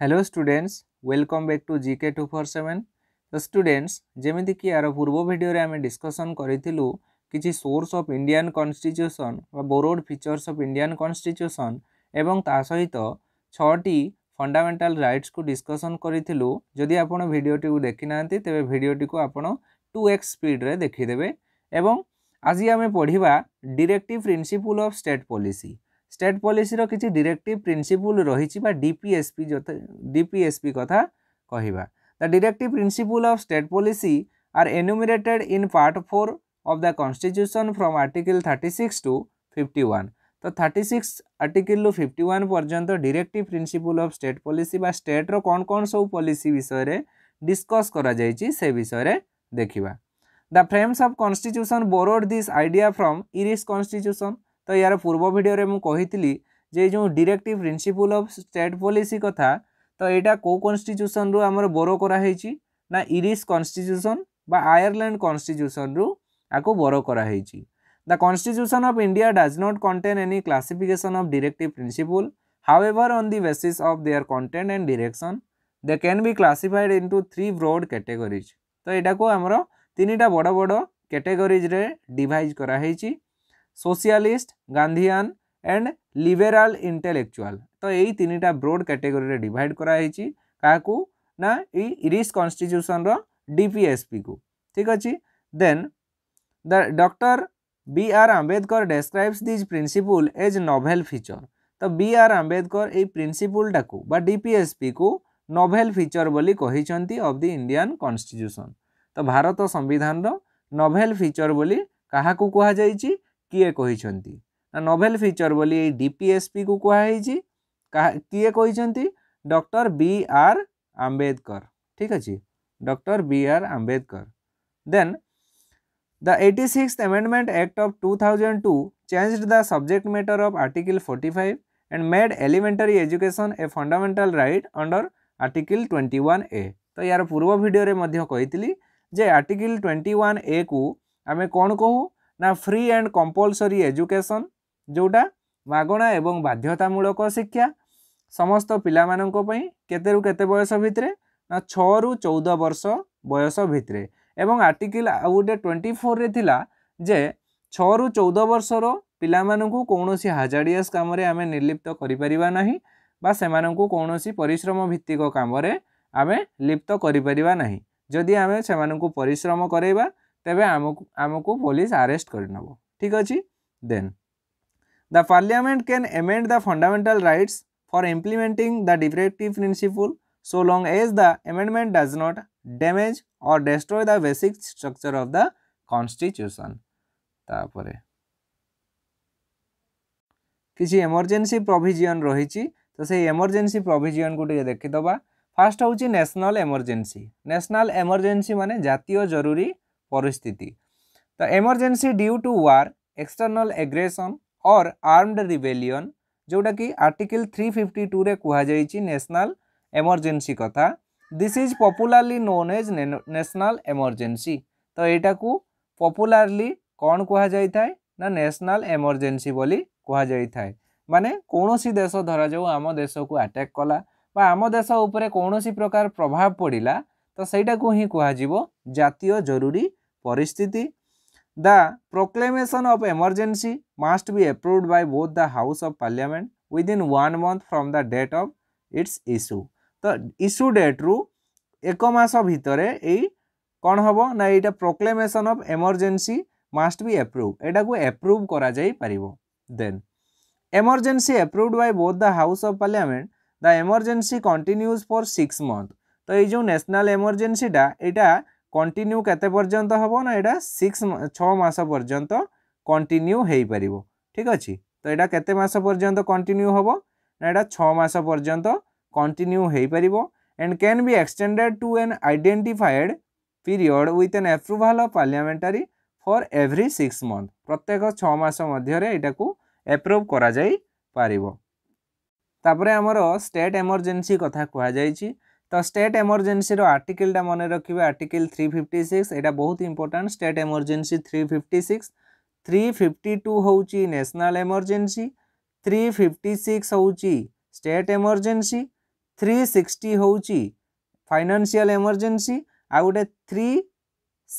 Hello students welcome back to G K two four seven ତ students ଯେମିତିକି ଏହାର ପୂର୍ବ ଭିଡ଼ିଓରେ ଆମେ ଡିସ୍କସନ୍ କରିଥିଲୁ କିଛି ସୋର୍ସ ଅଫ୍ ଇଣ୍ଡିଆନ୍ କନଷ୍ଟିଚ୍ୟୁସନ୍ ବା borrowed features of Indian constitution ଏବଂ ତା ସହିତ ଛଅଟି ଫଣ୍ଡାମେଣ୍ଟାଲ୍ ରାଇଟ୍ସକୁ ଡିସ୍କସନ୍ କରିଥିଲୁ ଯଦି ଆପଣ ଭିଡ଼ିଓଟିକୁ ଦେଖିନାହାନ୍ତି ତେବେ ଭିଡ଼ିଓଟିକୁ ଆପଣ ଟୁ ଏକ୍ସ ସ୍ପିଡ଼୍ରେ ଦେଖିଦେବେ ଏବଂ ଆଜି ଆମେ ପଢ଼ିବା directive principle of state policy state ପଲିସିର କିଛି ଡିରେକ୍ଟିଭ୍ ପ୍ରିନ୍ସିପୁଲ୍ ରହିଛି ବା ଡିପିଏସ୍ପି ଡିପିଏସ୍ପି କଥା କହିବା the directive principle of state policy are enumerated in part four of the constitution from article thirty six to fifty one ତ thirty six ଆର୍ଟିକିଲ୍ରୁ fifty one ପର୍ଯ୍ୟନ୍ତ directive principle of state policy ବା ଷ୍ଟେଟ୍ର କ'ଣ କ'ଣ ସବୁ ପଲିସି ବିଷୟରେ discus କରାଯାଇଛି ସେ ବିଷୟରେ ଦେଖିବା the frames of constitution borrowed this idea from Irish constitution ତ ଏହାର ପୂର୍ବ ଭିଡ଼ିଓରେ ମୁଁ କହିଥିଲି ଯେ ଯେଉଁ directive principle of state policy କଥା ତ ଏଇଟା କେଉଁ କନଷ୍ଟିଚ୍ୟୁସନ୍ରୁ ଆମର ବୋରୋ କରାହେଇଛି ନା ଇରିସ୍ କନଷ୍ଟିଚ୍ୟୁସନ୍ বা আয়ারল্যান্ড কনস্টিটিউশনরু আকু বড় করা হয়েছি the constitution of India does not contain any classification of directive principle however on the basis of their content and direction they can be classified into three broad categories তো এটাকু আমার তিনটা বড় বড় ক্যাটেগরিজরে ডিভাইজ করা হয়েছি सोशियालीस्ट Gandhian and लिबेराल इंटेलेक्चुआल तो यही तीन टाइम ब्रोड कैटेगोरी डिवाइड कराई क्या ना यीश कन्स्टिट्यूसन रिपीएसपी को ठीक अच्छे then the doctor B R Ambedkar describes these principle as novel feature तो बी आर आम्बेदकर प्रिन्सीपुलटा को डीपीएसपी को नोभेल फीचर बोली कही अफ दि इंडियान कन्स्टिट्यूसन तो भारत संविधान रोभेल फीचर बोली क्या कहु किए कही नोभेल फिचर बोली डीपीएसपी को कहुई किए कही डॉक्टर बी आर आंबेडकर ठीक अच्छे doctor B R Ambedkar then the eighty six amendment act of two thousand two changed the subject matter of article forty and made elementary education a fundamental right under article twenty one A तो यार पूर्व video article twenty one A को आम कौन कहू ନା free and compulsory education ଯେଉଁଟା ମାଗଣା ଏବଂ ବାଧ୍ୟତାମୂଳକ ଶିକ୍ଷା ସମସ୍ତ ପିଲାମାନଙ୍କ ପାଇଁ କେତେରୁ କେତେ ବୟସ ଭିତରେ ନା ଛଅରୁ ଚଉଦ ବର୍ଷ ବୟସ ଭିତରେ ଏବଂ ଆର୍ଟିକିଲ୍ ଆଉ ଗୋଟେ ଟ୍ୱେଣ୍ଟି ଫୋର୍ରେ ଥିଲା ଯେ ଛଅରୁ ଚଉଦ ବର୍ଷର ପିଲାମାନଙ୍କୁ କୌଣସି ହାଜାଡ଼ିଆସ୍ କାମରେ ଆମେ ନିର୍ଲିପ୍ତ କରିପାରିବା ନାହିଁ ବା ସେମାନଙ୍କୁ କୌଣସି ପରିଶ୍ରମ ଭିତ୍ତିକ କାମରେ ଆମେ ଲିପ୍ତ କରିପାରିବା ନାହିଁ ଯଦି ଆମେ ସେମାନଙ୍କୁ ପରିଶ୍ରମ କରାଇବା ତେବେ ଆମକୁ ଆମକୁ ପୋଲିସ ଆରେଷ୍ଟ କରିନେବ ଠିକ୍ ଅଛି then the parliament can amend the fundamental rights for implementing the directive principle so long as the amendment does not damage or destroy the basic structure of the constitution तापरे किसी emergency provision रही तो से emergency provision को टे देखी दबा fast हूँ नेशनल emergency नेशनल emergency माने जातीय जरूरी परिस्थिति तो emergency due to war external aggression और आर्मड रिबेलियन जोटा कि आर्टिकल थ्री फिफ्टी टू जाइछि नेशनल एमरजेंसी कथा this is popularly known as national emergency तो एटा को पॉपुलरली कौन कई थाए ना न्यासनाल एमरजेन्सी बोली कुहा जाई थाए माने कोनोसी देश धरा जाऊ आम देश को आटाक् कला बा आम देश ऊपर प्रकार प्रभाव पड़ा तो सहीटा को ही कुहा जरूरी परिस्थिति The proclamation of emergency must be approved by both the House of Parliament within one month from the date of its issue. तो issue date रु एक मास भितरे यही कौन हम ना यहाँ proclamation of emergency must be approved. एटा को approve करा जाई परिवो. Then emergency approved by both the House of Parliament. The emergency continues for six month. तो ये जो national emergency डा इटा কন্টিনিউ কেতে পর্যন্ত হব না এটা সিক্স ছ মাস পর্যন্ত কন্টিনিউ হয়েপার ঠিক অছি তো এটা কেতে মাস পর্যন্ত কন্টিনিউ হব না এটা ছ মাস পর্যন্ত কন্টিনিউ হয়েপার and can be extended to an identified period with an approval of parliamentary for every six month প্রত্যেক ছ মাস মধ্যে এটাকে আপ্রুভ করা যাই পারিব তাপরে আমার স্টেট এমর্জেন্সি কথা কুহযাইছি তো ଷ୍ଟେଟ୍ ଏମର୍ଜେନ୍ସିର ଆର୍ଟିକଲ୍ଟା ମନେ ରଖିବେ ଆର୍ଟିକଲ୍ ଥ୍ରୀ ଫିଫ୍ଟି ସିକ୍ସ ଏଇଟା ବହୁତ important state emergency three fifty six three fifty two ହେଉଛି national emergency three fifty six ହେଉଛି ଷ୍ଟେଟ୍ ଏମର୍ଜେନ୍ସି ଥ୍ରୀ ସିକ୍ସଟି ହେଉଛି ଫାଇନାନ୍ସିଆଲ୍ ଏମର୍ଜେନ୍ସି ଆଉ ଗୋଟେ ଥ୍ରୀ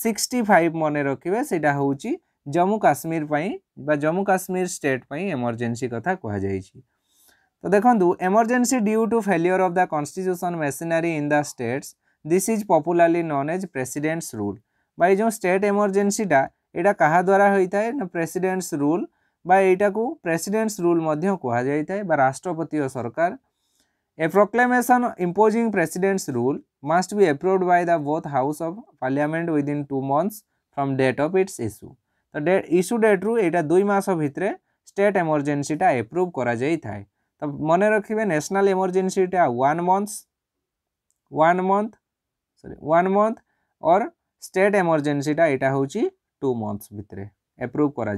ସିକ୍ସଟି ଫାଇଭ୍ ମନେ ରଖିବେ ସେଇଟା ହେଉଛି ଜମ୍ମୁ କାଶ୍ମୀର ପାଇଁ ବା ଜମ୍ମୁ କାଶ୍ମୀର ଷ୍ଟେଟ୍ ପାଇଁ ଏମର୍ଜେନ୍ସି କଥା କୁହାଯାଇଛି তো দেখন্তু emergency due to failure of the constitution machinery in the states this is popularly known as president's rule বা এই যে স্টেট এমর্জেন্সিটা এটা কাহা দ্বারা হয়ে না প্রেসিডেন্টস রুল বা এইটাকু প্রেসিডেন্টস রুল মধ্যে কুহযাই বা রাষ্ট্রপতি ও সরকার A proclamation imposing president's rule must be approved by the both house of parliament within 2 months from date of its issue. তো ডেট ইস্যু ডেট্রু এটা দুই মাস ভিতরে স্টেট এমর্জেন্সিটা এপ্রুভ করা যাই থাকে तो मन रखिए national emergency one month one month sorry one month और स्टेट इमरजेंसी टा यहाँ हूँ टू मंथस भितर एप्रुव कर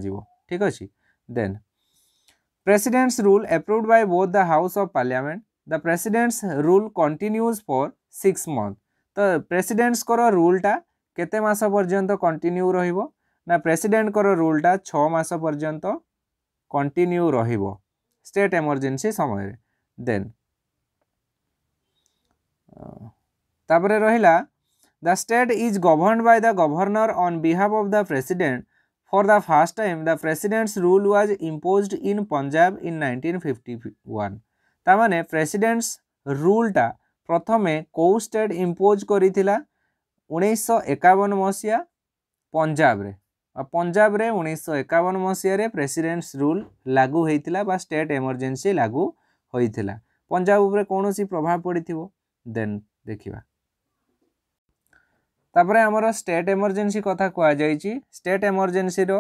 ठीक अच्छे then president's rule approved by both the house of parliament the president's rule continues for six month तो प्रेसिडेंट्स रूलटा केस मास कंटिन्यू रहिबो ना रूलटा 6 मास कंटिन्यू रहिबो સ્ટેટ એમરજেন্সি ସମୟରେ ଦେନ୍ ତାପରେ ରହିଲା the state is governed by the governor on behalf of the president For the first time, the president's rule was imposed in Punjab in 1951. তার মানে প্রেসিডেন্টস রুলটা প্রথমে কেউ স্টেট ইম্পোজ করেছিল উনিশশো একাবন মশিয়া পঞ্জাবরে ପଞ୍ଜାବରେ ଉଣେଇଶହ ଏକାବନ ମସିହାରେ ପ୍ରେସିଡେଣ୍ଟସ୍ ରୁଲ୍ ଲାଗୁ ହୋଇଥିଲା ବା ଷ୍ଟେଟ୍ ଏମର୍ଜେନ୍ସି ଲାଗୁ ହୋଇଥିଲା ପଞ୍ଜାବ ଉପରେ କୌଣସି ପ୍ରଭାବ ପଡ଼ିଥିବ ଦେନ୍ ଦେଖିବା ତାପରେ ଆମର ଷ୍ଟେଟ୍ ଏମର୍ଜେନ୍ସି କଥା କୁହାଯାଇଛି ଷ୍ଟେଟ୍ ଏମର୍ଜେନ୍ସିର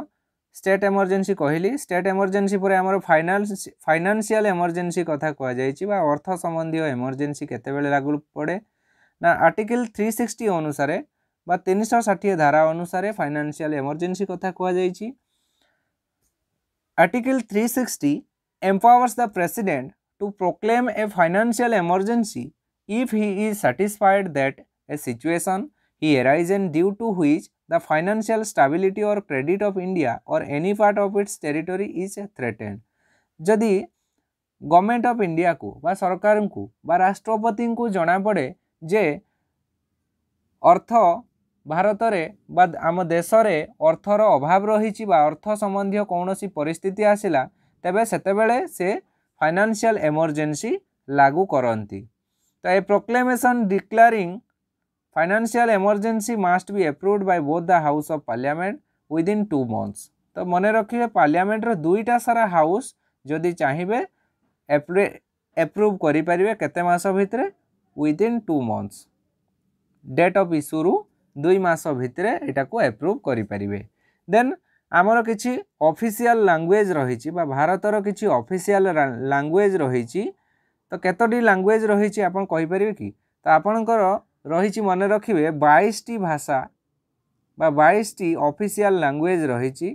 ଷ୍ଟେଟ୍ ଏମର୍ଜେନ୍ସି କହିଲି ଷ୍ଟେଟ୍ ଏମର୍ଜେନ୍ସି ପରେ ଆମର ଫାଇନାନ୍ସ ଫାଇନାନ୍ସିଆଲ ଏମର୍ଜେନ୍ସି କଥା କୁହାଯାଇଛି ବା ଅର୍ଥ ସମ୍ବନ୍ଧୀୟ ଏମର୍ଜେନ୍ସି କେତେବେଳେ ଲାଗୁ ପଡ଼େ ନା ଆର୍ଟିକିଲ୍ ଥ୍ରୀ ସିକ୍ସଟି ଅନୁସାରେ षाठी धारा अनुसार फाइनान्सील एमरजेन्सी कथा कह article three sixty empowers the president to proclaim a financial emergency if he is satisfied that a situation he arise and due to which the financial stability or credit of India or any part of its territory is threatened जदि government of India को बा सरकार को राष्ट्रपति को जना पड़े जे अर्थ ଭାରତରେ ବା ଆମ ଦେଶରେ ଅର୍ଥର ଅଭାବ ରହିଛି ବା ଅର୍ଥ ସମ୍ବନ୍ଧୀୟ କୌଣସି ପରିସ୍ଥିତି ଆସିଲା ତେବେ ସେତେବେଳେ ସେ ଫାଇନାନ୍ସିଆଲ ଏମର୍ଜେନ୍ସି ଲାଗୁ କରନ୍ତି ତ a proclamation declaring financial emergency must be approved by both the house of parliament within two months ତ ମନେ ରଖିବେ ପାର୍ଲିଆମେଣ୍ଟର ଦୁଇଟା ସାରା ହାଉସ୍ ଯଦି ଚାହିଁବେ ଏପ୍ରୁଭ୍ କରିପାରିବେ କେତେ ମାସ ଭିତରେ within two months date of ଇସ୍ୟୁରୁ দুই মাস ভিতরে এটাকে আপ্রুভ করে দেন আমার কিছু অফিসিয়াল ল্যাঙ্গুয়েজ রয়েছে বা ভারতর কিছু অফিসিয়াল ল্যাঙ্গুয়েজ রয়েছে তো কতটি ল্যাঙ্গুয়েজ রয়েছে আপনার কইপারে কি তো আপনার রয়েছে মনে রাখবে বাইশটি ভাষা বা বাইশটি অফিসিয়াল ল্যাঙ্গুয়েজ রয়েছে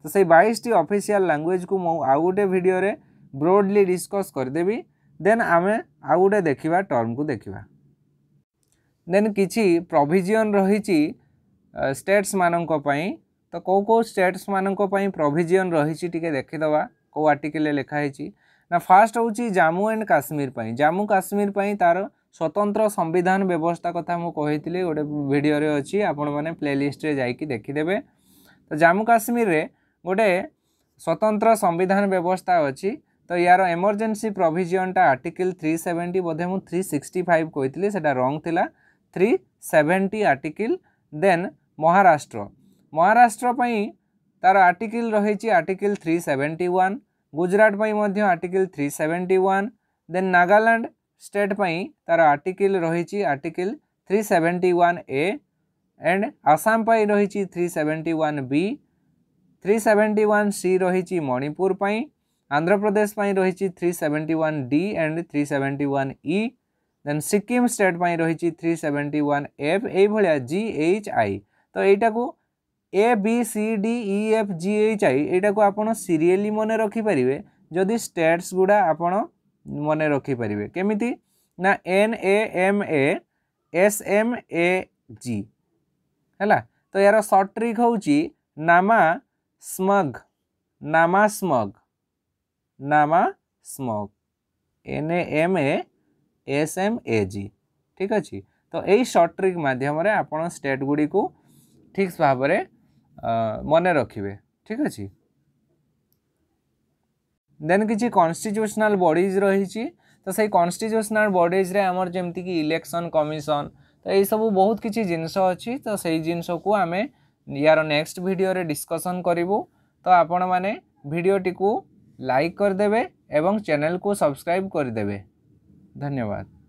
তো সেই বাইশটি অফিসিয়াল ল্যাঙ্গুয়েজକୁ ମୁଁ ଆଉ ଗୋଟେ ଭିଡ଼ିଓରେ ବ୍ରୋଡ଼ଲି ଡିସ୍କସ୍ କରିଦେବି ଦେନ୍ ଆମେ ଆଉ ଗୋଟେ ଦେଖିବା ଟର୍ମକୁ ଦେଖିବା ଦେନ୍ କିଛି ପ୍ରୋଭିଜିଅନ୍ ରହିଛି ଷ୍ଟେଟ୍ସମାନଙ୍କ ପାଇଁ ତ କେଉଁ କେଉଁ ଷ୍ଟେଟ୍ସମାନଙ୍କ ପାଇଁ ପ୍ରୋଭିଜିଅନ୍ ରହିଛି ଟିକେ ଦେଖିଦେବା କେଉଁ ଆର୍ଟିକିଲ୍ରେ ଲେଖା ହେଇଛି ନା ଫାର୍ଷ୍ଟ ହେଉଛି ଜାମ୍ମୁ ଆଣ୍ଡ କାଶ୍ମୀର ପାଇଁ ଜାମ୍ମୁ କାଶ୍ମୀର ପାଇଁ ତା'ର ସ୍ୱତନ୍ତ୍ର ସମ୍ବିଧାନ ବ୍ୟବସ୍ଥା କଥା ମୁଁ କହିଥିଲି ଗୋଟେ ଭିଡ଼ିଓରେ ଅଛି ଆପଣମାନେ ପ୍ଲେଲିଷ୍ଟରେ ଯାଇକି ଦେଖିଦେବେ ତ ଜାମ୍ମୁ କାଶ୍ମୀରରେ ଗୋଟେ ସ୍ୱତନ୍ତ୍ର ସମ୍ବିଧାନ ବ୍ୟବସ୍ଥା ଅଛି ତ ୟାର ଏମର୍ଜେନ୍ସି ପ୍ରୋଭିଜିଅନ୍ଟା ଆର୍ଟିକିଲ୍ ଥ୍ରୀ ସେଭେଣ୍ଟି ବୋଧେ ମୁଁ ଥ୍ରୀ ସିକ୍ସଟି ଫାଇଭ୍ କହିଥିଲି ସେଇଟା ରଙ୍ଗ ଥିଲା three seventy article then Maharashtra Maharashtra तार आर्टिकल रही article three seventy one Gujarat article three seventy one then Nagaland state तार आर्टिकल रही article three seventy one A and Assam पर रही three seventy one B three seventy one C रही मणिपुर पर आंध्र प्रदेश रही three seventy one D and three seventy one E then Sikkim state पर रही three seventy one F A भाया G H I तो यहीटा को A B C D E F G H I you आप सीरीयली मन रखिपारे जदि स्टेट्स गुड़ा आप मन रखिपर केमी ना N M A S M A G है तो यार सर्ट ट्रिक हूँ नामा स्मग नामा स्मग नामा स्मग N A M A, S M A G ଠିକ୍ ଅଛି ତ ଏଇ ସର୍ଟ ଟ୍ରିକ୍ ମାଧ୍ୟମରେ ଆପଣ ଷ୍ଟେଟ୍ ଗୁଡ଼ିକୁ ଠିକ୍ ଭାବରେ ମନେ ରଖିବେ ଠିକ୍ ଅଛି ଦେନ୍ କିଛି କନଷ୍ଟିଚ୍ୟୁସନାଲ୍ ବଡ଼ିଜ୍ ରହିଛି ତ ସେଇ କନଷ୍ଟିଚ୍ୟୁସନାଲ୍ ବଡ଼ିଜ୍ରେ ଆମର ଯେମିତିକି ଇଲେକ୍ସନ୍ କମିଶନ୍ ତ ଏଇସବୁ ବହୁତ କିଛି ଜିନିଷ ଅଛି ତ ସେଇ ଜିନିଷକୁ ଆମେ ୟାର ନେକ୍ସଟ ଭିଡ଼ିଓରେ ଡିସ୍କସନ୍ କରିବୁ ତ ଆପଣମାନେ ଭିଡ଼ିଓଟିକୁ ଲାଇକ୍ କରିଦେବେ ଏବଂ ଚ୍ୟାନେଲକୁ ସବସ୍କ୍ରାଇବ୍ କରିଦେବେ धन्यवाद